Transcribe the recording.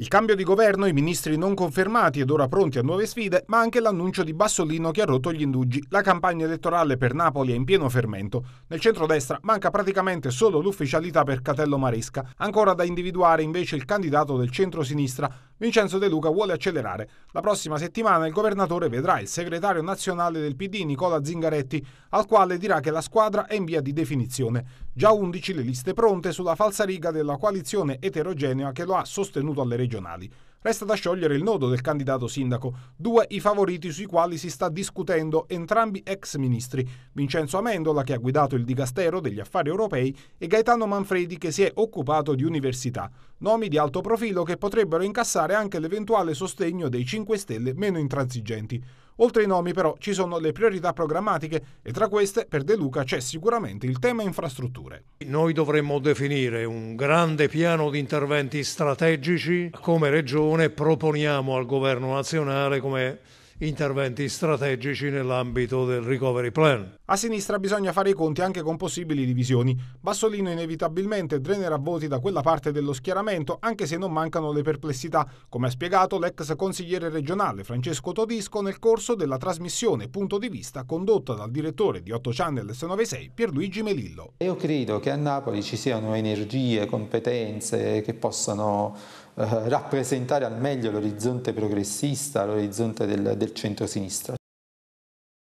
Il cambio di governo, i ministri non confermati ed ora pronti a nuove sfide, ma anche l'annuncio di Bassolino che ha rotto gli indugi. La campagna elettorale per Napoli è in pieno fermento. Nel centrodestra manca praticamente solo l'ufficialità per Catello Maresca. Ancora da individuare invece il candidato del centro-sinistra. Vincenzo De Luca vuole accelerare. La prossima settimana il governatore vedrà il segretario nazionale del PD Nicola Zingaretti, al quale dirà che la squadra è in via di definizione. Già 11 le liste pronte sulla falsa riga della coalizione eterogenea che lo ha sostenuto alle regioni regionali. Resta da sciogliere il nodo del candidato sindaco, due i favoriti sui quali si sta discutendo entrambi ex ministri, Vincenzo Amendola che ha guidato il Dicastero degli Affari Europei e Gaetano Manfredi che si è occupato di università, nomi di alto profilo che potrebbero incassare anche l'eventuale sostegno dei 5 Stelle meno intransigenti. Oltre ai nomi però ci sono le priorità programmatiche e tra queste per De Luca c'è sicuramente il tema infrastrutture. Noi dovremmo definire un grande piano di interventi strategici come Regione proponiamo al Governo nazionale come interventi strategici nell'ambito del recovery plan. A sinistra bisogna fare i conti anche con possibili divisioni. Bassolino inevitabilmente drenerà voti da quella parte dello schieramento, anche se non mancano le perplessità, come ha spiegato l'ex consigliere regionale Francesco Todisco nel corso della trasmissione Punto di vista condotta dal direttore di 8 Channel s 96 Pierluigi Melillo. Io credo che a Napoli ci siano energie, competenze che possano eh, rappresentare al meglio l'orizzonte progressista, l'orizzonte del, del centro-sinistra.